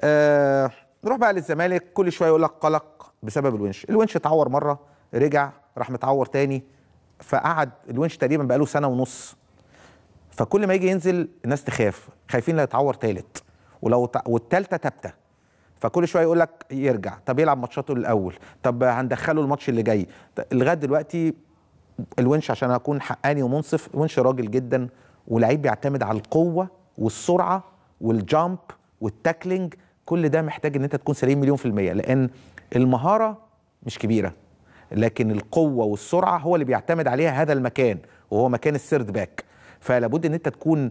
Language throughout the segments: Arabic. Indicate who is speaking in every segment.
Speaker 1: آه، نروح بقى للزمالك كل شويه يقول لك قلق بسبب الونش الونش اتعور مره رجع راح متعور تاني فقعد الونش تقريبا بقاله سنه ونص فكل ما يجي ينزل الناس تخاف خايفين لا يتعور تالت ولو والتالته ثابته فكل شويه يقول لك يرجع طب يلعب ماتشاته الاول طب هندخله الماتش اللي جاي لغايه دلوقتي الونش عشان اكون حقاني ومنصف الونش راجل جدا ولعيب بيعتمد على القوه والسرعه والجامب والتاكلينج كل ده محتاج ان انت تكون سليم مليون في المية لان المهارة مش كبيرة لكن القوة والسرعة هو اللي بيعتمد عليها هذا المكان وهو مكان السيرد باك فلابد ان انت تكون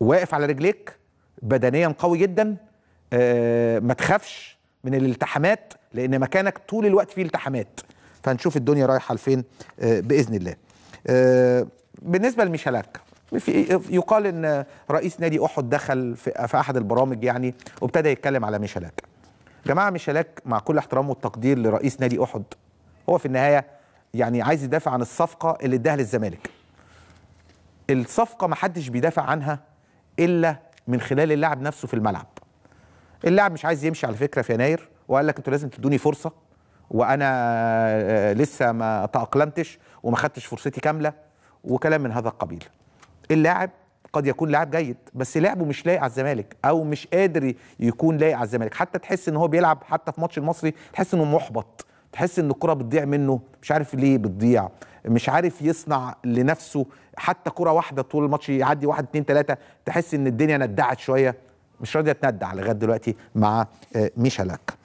Speaker 1: واقف على رجليك بدنيا قوي جدا آه، ما تخافش من الالتحامات لان مكانك طول الوقت فيه التحامات فنشوف الدنيا رايحه لفين آه، باذن الله آه، بالنسبه لميشالاك في يقال ان رئيس نادي احد دخل في, في احد البرامج يعني وابتدى يتكلم على ميشيلاك جماعه ميشيلاك مع كل احترامه والتقدير لرئيس نادي احد هو في النهايه يعني عايز يدافع عن الصفقه اللي اداها للزمالك الصفقه ما حدش بيدافع عنها الا من خلال اللاعب نفسه في الملعب اللاعب مش عايز يمشي على فكره في يناير وقال لك انتوا لازم تدوني فرصه وانا آه، لسه ما تاقلمتش وما خدتش فرصتي كامله وكلام من هذا القبيل اللاعب قد يكون لاعب جيد بس لعبه مش لايق على الزمالك او مش قادر يكون لايق على الزمالك حتى تحس ان هو بيلعب حتى في ماتش المصري تحس انه محبط تحس ان الكره بتضيع منه مش عارف ليه بتضيع مش عارف يصنع لنفسه حتى كره واحده طول الماتش يعدي واحد اتنين تلاته تحس ان الدنيا ندعت شويه مش راضيه تندع لغايه دلوقتي مع آه، ميشالاك